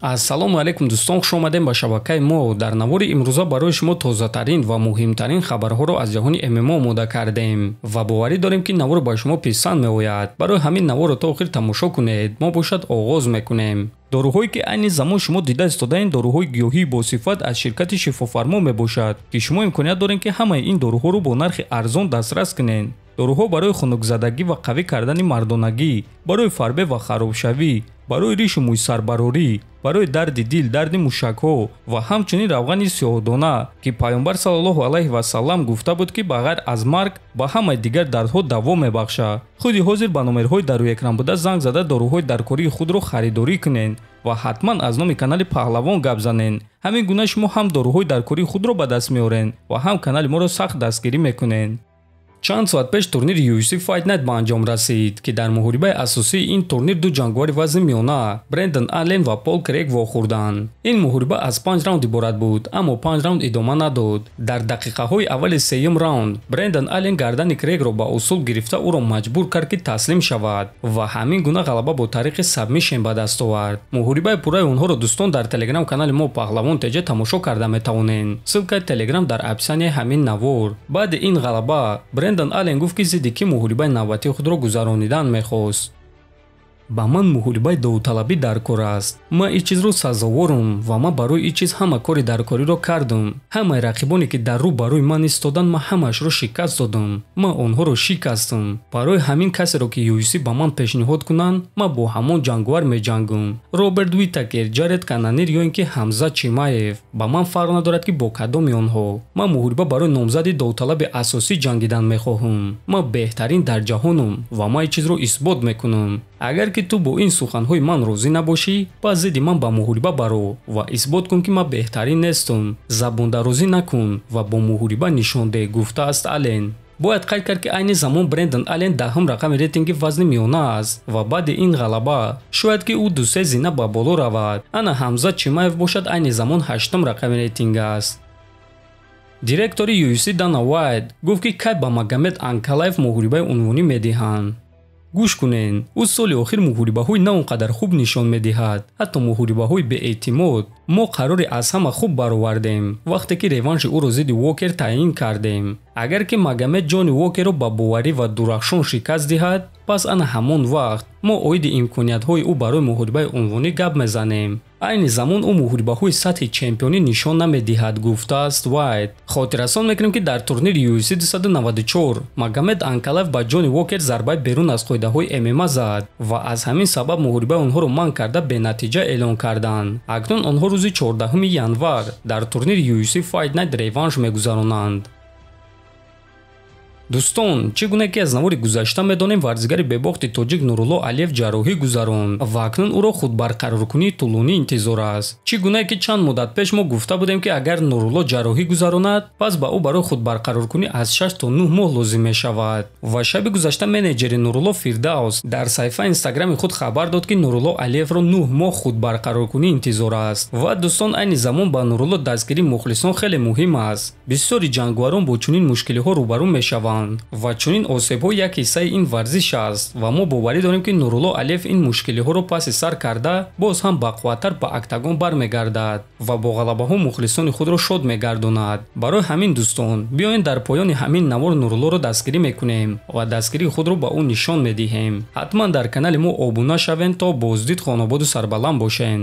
ассалому алайкум дӯстон хуш омадем ба шабакаи мо дар навори имрӯза барои шумо тозатарин ва муҳимтарин хабарҳоро аз ҷаҳони ммо омода кардем ва боварӣ дорем ки навор ба шумо писанд меояд барои ҳамин наворро то охир тамошо кунед мо бошад оғоз мекунем доруҳое ки айни замон шумо дида истодаин доруҳои гиёҳии босифат аз ширкати шифофармо мебошад ки шумо имконият дорем ки ҳамаи ин доруҳоро бо нархи арзон дастрас кунед доруҳо барои хунукзадагӣ ва қавӣ кардани мардонагӣ барои фарбе ва харобшавӣ барои риши мӯйсарбарорӣ барои дарди дил дарди мушакҳо ва ҳамчунин равғани сиёҳдона ки паёмбар саллаллоҳу алайҳи васаллам гуфта буд ки ба ғайр аз марг ба ҳамаи дигар дардҳо даво мебахшад худи ҳозир ба номерҳои даруекран буда занг зада доруҳои даркории худро харидорӣ кунед ва ҳатман аз номи канали паҳлавон гап занед ҳамин гуна шумо ҳам доруҳои даркории худро ба даст меоред ва ҳам канали моро сахт дастгирӣ мекунед чанд соат пеш турнири uфc файт найт ба анҷом расид ки дар муҳорибаи асосии ин турнир ду ҷангвари вазни миёна брендон аллен ва пол крег вохӯрданд ин муҳориба аз панҷ раунд иборат буд аммо панҷ раунд идома надод дар дақиқаҳои аввали сеюм раунд брендон аллен гардани крегро ба усул гирифта ӯро маҷбур кард ки таслим шавад ва ҳамин гуна ғалаба бо тариқи сабмишен ба даст овард муҳорибаи пурраи онҳоро дӯстон дар телеграм канали мо паҳлавон тҷ тамошо карда метавонен ссилкаи телеграм дар описание ҳамин навор баъди ин ғалаба брендон аллен гуфт ки зидди ки муҳорибаи навбатии худро гузаронидан мехост ба ман муҳорибаи довуталабӣ даркор аст ман ин чизро сазоворум ва ман барои ин чиз ҳама кори даркориро кардум ҳамаи рақибоне ки дар рӯ барои ман истодан ман ҳамаашро шикаст додум ман онҳоро шикастум барои ҳамин касеро ки юсӣ ба ман пешниҳод кунанд ман бо ҳамон ҷангувар меҷангум роберт витакер ҷаред кананир ё ин ки ҳамза чимаев ба ман фарқ надорад ки бо кадоми онҳо ман муҳориба барои номзади довуталаби асосӣ ҷангидан мехоҳум ман беҳтарин дар ҷаҳонум ва ман ин чизро исбот мекунам агар ки ту бо ин суханҳои ман розӣ набошӣ ба зидди ман ба муҳориба баро ва исбот кун ки ман беҳтарин нестум забондарозӣ накун ва бо муҳориба нишон деҳ гуфтааст ален бояд қайд кард ки айни замон брендон ален даҳм рақами рейтинги вазни миёна аст ва баъди ин ғалаба шояд ки ӯ дусе зина ба боло равад ана ҳамза чимаев бошад айни замон ҳаштум рақами рейтинг аст директори юси дана вайт гуфт ки кай ба магамед анкалаев муҳорибаи унвонӣ медиҳанд гӯш кунен ӯ соли охир муҳорибаҳои на он қадар хуб нишон медиҳад ҳатто муҳорибаҳои беэътимод мо қароре аз ҳама хуб баровардем вақте ки реванши ӯро зидди вокер таъин кардем агар ки магамед ҷони вокерро ба боварӣ ва дурахшон шикаст диҳад пас ана ҳамон вақт мо оиди имкониятҳои ӯ барои муҳорибаи унвонӣ гап мезанем айни замон ӯ муҳорибаҳои сатҳи чемпионӣ нишон намедиҳад гуфтааст вайт хотиррасон мекунем ки дар турнири uc 294 магамед анкалав ба ҷони вокер зарбаи берун аз қоидаҳои мма зад ва аз ҳамин сабаб муҳорибаи онҳоро манъ карда бенатиҷа эълон карданд акнун онҳо рӯ рӯзи 14 январ дар турнири юси файт найт реванш мегузаронанд دوستون چی که از نوری گذشته میدونیم ورزگاری به بخت توجیک نورولو علیف جراحی گزارون و اکنون او رو خود برقرار کنی طولانی انتظار است چی گونه چند مدت پیش ما گفته بودیم که اگر نورولو جاروی گزاروند پس با او برای خود برقرار کنی از 6 تا 9 ماه لازم می شود و شب گذشته منیجر نورولو فرداوس در صفحه اینستاگرام خود خبر داد که نورولو علیف رو 9 ماه خود انتظار است و دوستون عین زمان با نورولو دستگیری مخلصون خیلی است مشکلی ها روبرو мешаванд ва чунин осебҳо як ҳиссаи ин варзиш аст ва мо боварӣ дорем ки нурулло алиев ин мушкилиҳоро паси сар карда боз ҳам бақувваттар ба октагон бармегардад ва бо ғалабаҳо мухлисони худро шод мегардонад барои ҳамин дӯстон биёед дар поёни ҳамин навор нурулоро дастгирӣ мекунем ва дастгирии худро ба ӯ нишон медиҳем ҳатман дар канали мо обуна шавем то боздид хонободу сарбаланд бошен